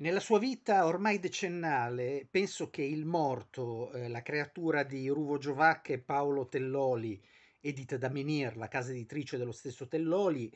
Nella sua vita ormai decennale, penso che il morto, eh, la creatura di Ruvo Giovac e Paolo Telloli, edita da Menir, la casa editrice dello stesso Telloli,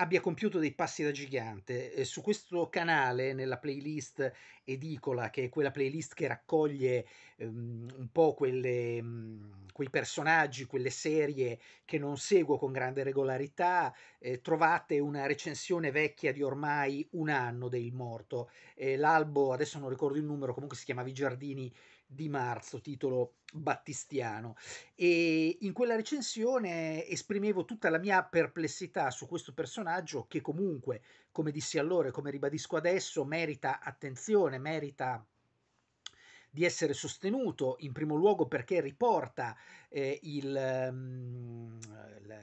abbia compiuto dei passi da gigante. Eh, su questo canale, nella playlist edicola, che è quella playlist che raccoglie ehm, un po' quelle, mh, mhmm, quei personaggi, quelle serie che non seguo con grande regolarità, eh, trovate una recensione vecchia di ormai un anno del Morto. Eh, l'albo, adesso non ricordo il numero, comunque si chiamava I Giardini di marzo, titolo battistiano. E in quella recensione esprimevo tutta la mia perplessità su questo personaggio che comunque, come dissi allora e come ribadisco adesso, merita attenzione, merita di essere sostenuto in primo luogo perché riporta, eh, il, um,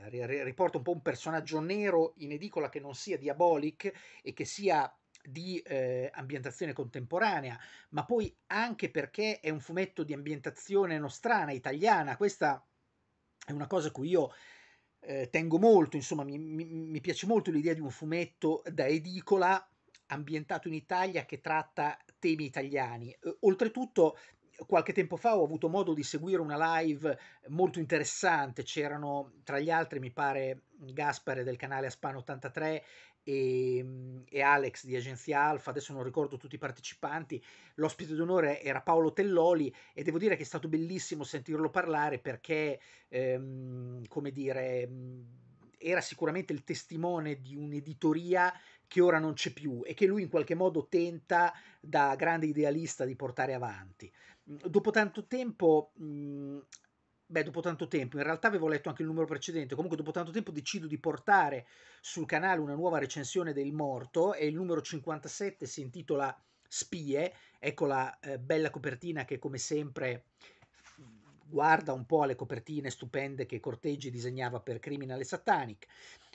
riporta un po' un personaggio nero in edicola che non sia diabolic e che sia di eh, ambientazione contemporanea, ma poi anche perché è un fumetto di ambientazione nostrana, italiana. Questa è una cosa a cui io eh, tengo molto, insomma, mi, mi, mi piace molto l'idea di un fumetto da edicola ambientato in Italia che tratta temi italiani. Eh, oltretutto, qualche tempo fa ho avuto modo di seguire una live molto interessante, c'erano tra gli altri, mi pare, Gaspare del canale Aspan83 e, ehm, e, Alex di Agenzia Alfa, adesso non ricordo tutti i partecipanti, l'ospite d'onore era Paolo Telloli e devo dire che è stato bellissimo sentirlo parlare perché, ehm, come dire, mm, era sicuramente il testimone di un'editoria che ora non c'è più e che lui in qualche modo tenta da grande idealista di portare avanti. Mm, dopo tanto tempo mh, mm, beh, dopo tanto tempo, in realtà avevo letto anche il numero precedente, comunque dopo tanto tempo decido di portare sul canale una nuova recensione del morto e il numero 57 si intitola Spie, ecco la eh, bella copertina che come sempre mm, guarda un po' alle copertine stupende che Corteggi disegnava per Criminal e Satanic.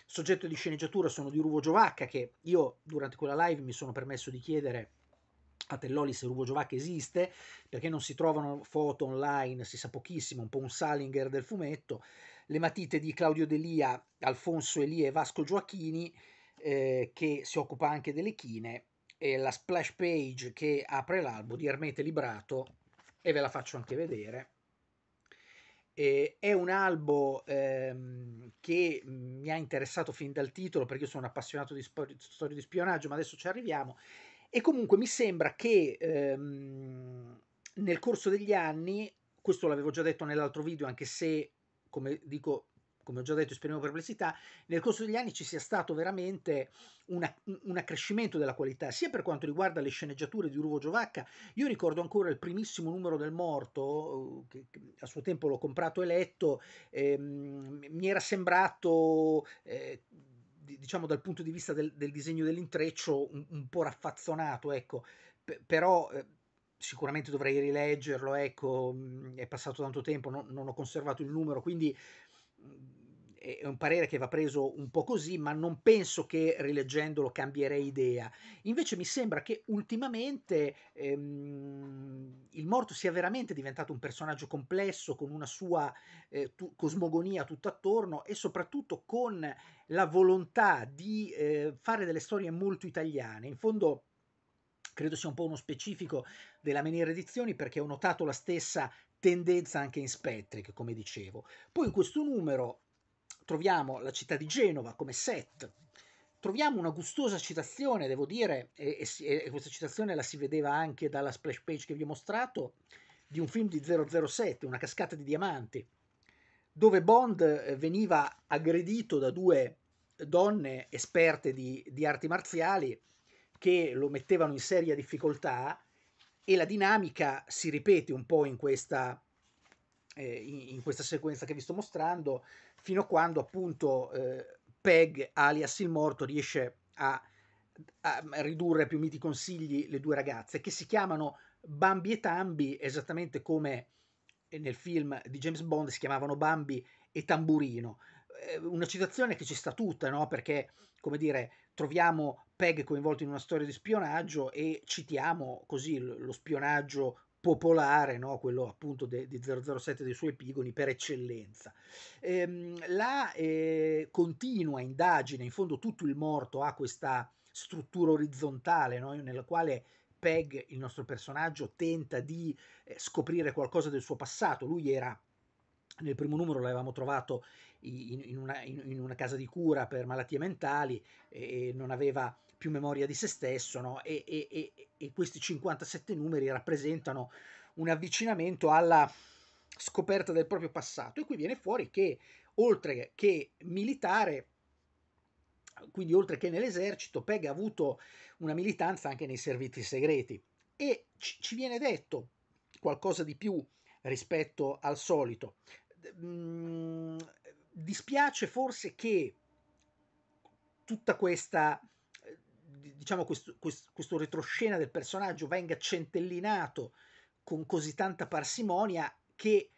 Soggetto di sceneggiatura sono di Ruvo Giovacca che io durante quella live mi sono permesso di chiedere Patelloli se Rubo Giovac esiste, perché non si trovano foto online, si sa pochissimo, un po' un Salinger del fumetto, le matite di Claudio Delia, Alfonso Elie e Vasco Gioacchini, eh, che si occupa anche delle chine, e la splash page che apre l'albo di Ermete Librato, e ve la faccio anche vedere. Eh, è un albo ehm, che mi ha interessato fin dal titolo perché io sono un appassionato di spo- storie di spionaggio, ma adesso ci arriviamo. E comunque mi sembra che ehm, nel corso degli anni, questo l'avevo già detto nell'altro video, anche se, come dico, come ho già detto, esprimo perplessità, nel corso degli anni ci sia stato veramente una, un accrescimento della qualità, sia per quanto riguarda le sceneggiature di Ruvo Giovacca. Io ricordo ancora il primissimo numero del Morto, uh, che a suo tempo l'ho comprato e letto, ehm, mi era sembrato eh, diciamo dal punto di vista del, del disegno dell'intreccio un, un, po' raffazzonato, ecco, P- però eh, sicuramente dovrei rileggerlo, ecco, mm, è passato tanto tempo, no, non ho conservato il numero, quindi mm, è un parere che va preso un po' così, ma non penso che rileggendolo cambierei idea. Invece mi sembra che ultimamente ehm, il morto sia veramente diventato un personaggio complesso, con una sua eh, tu- cosmogonia tutt'attorno e soprattutto con la volontà di eh, fare delle storie molto italiane. In fondo credo sia un po' uno specifico della Meniere Edizioni perché ho notato la stessa tendenza anche in Spectric, come dicevo. Poi in questo numero troviamo la città di Genova come set, troviamo una gustosa citazione, devo dire, e, e, e, questa citazione la si vedeva anche dalla splash page che vi ho mostrato, di un film di 007, Una cascata di diamanti, dove Bond eh, veniva aggredito da due donne esperte di, di arti marziali che lo mettevano in seria difficoltà e la dinamica si ripete un po' in questa, eh, in, in questa sequenza che vi sto mostrando, fino a quando appunto eh, Peg, alias il morto, riesce a, a ridurre più miti consigli le due ragazze che si chiamano Bambi e Tambi, esattamente come eh, nel film di James Bond si chiamavano Bambi e Tamburino. Eh, una citazione che ci sta tutta, no? perché, come dire, troviamo Peg coinvolto in una storia di spionaggio e citiamo così lo spionaggio popolare, no? quello appunto di 007 dei suoi epigoni per eccellenza. Ehm, la eh, continua indagine, in fondo tutto il morto ha questa struttura orizzontale no? nella quale Peg, il nostro personaggio, tenta di eh, scoprire qualcosa del suo passato. Lui era nel primo numero l'avevamo trovato in, in, una, in, in una, casa di cura per malattie mentali e non aveva più memoria di se stesso no? e, e, e, e questi 57 numeri rappresentano un avvicinamento alla scoperta del proprio passato e qui viene fuori che oltre che militare quindi oltre che nell'esercito, Peg ha avuto una militanza anche nei servizi segreti e ci, viene detto qualcosa di più rispetto al solito. Mm, dispiace forse che tutta questa eh, diciamo questo, questo, questo, retroscena del personaggio venga centellinato con così tanta parsimonia che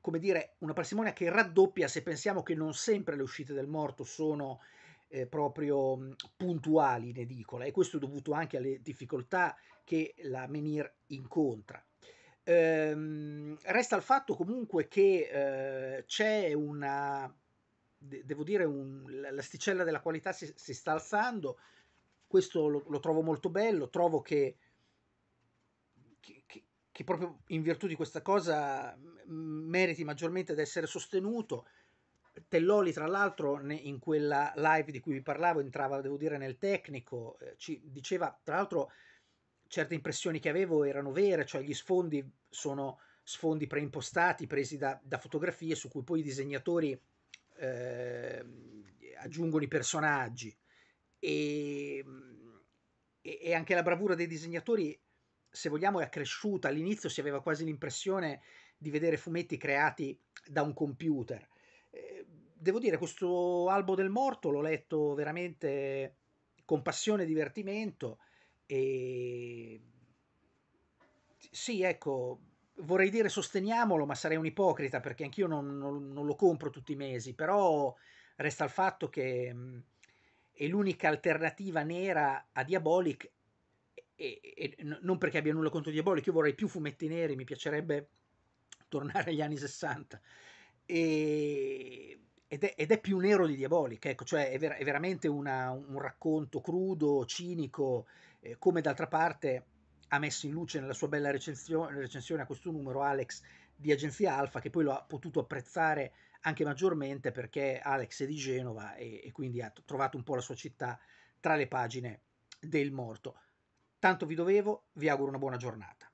come dire una parsimonia che raddoppia se pensiamo che non sempre le uscite del morto sono eh, proprio mm, puntuali in edicola e questo è dovuto anche alle difficoltà che la Menir incontra Ehm, resta il fatto comunque che eh, c'è una, de- devo dire, un, l'asticella della qualità si, si sta alzando, questo lo, lo, trovo molto bello, trovo che, che, che, proprio in virtù di questa cosa meriti maggiormente di essere sostenuto. Telloli, tra l'altro, in quella live di cui vi parlavo, entrava, devo dire, nel tecnico, eh, ci diceva, tra l'altro, certe impressioni che avevo erano vere, cioè gli sfondi sono sfondi preimpostati presi da, da fotografie su cui poi i disegnatori eh, aggiungono i personaggi e, e, anche la bravura dei disegnatori se vogliamo è accresciuta. all'inizio si aveva quasi l'impressione di vedere fumetti creati da un computer eh, devo dire questo albo del morto l'ho letto veramente con passione e divertimento e... Sì, ecco, vorrei dire sosteniamolo, ma sarei un ipocrita perché anch'io non, non, non lo compro tutti i mesi, però resta il fatto che mh, mm, è l'unica alternativa nera a Diabolic e, e, e, non perché abbia nulla contro Diabolic, io vorrei più fumetti neri, mi piacerebbe tornare agli anni 60 e, ed, è, ed, è, più nero di Diabolic, ecco, cioè è, ver- è veramente una, un racconto crudo, cinico, eh, come d'altra parte ha messo in luce nella sua bella recensione, recensione a questo numero Alex di Agenzia Alfa, che poi lo ha potuto apprezzare anche maggiormente perché Alex è di Genova e, e quindi ha trovato un po' la sua città tra le pagine del morto. Tanto vi dovevo, vi auguro una buona giornata.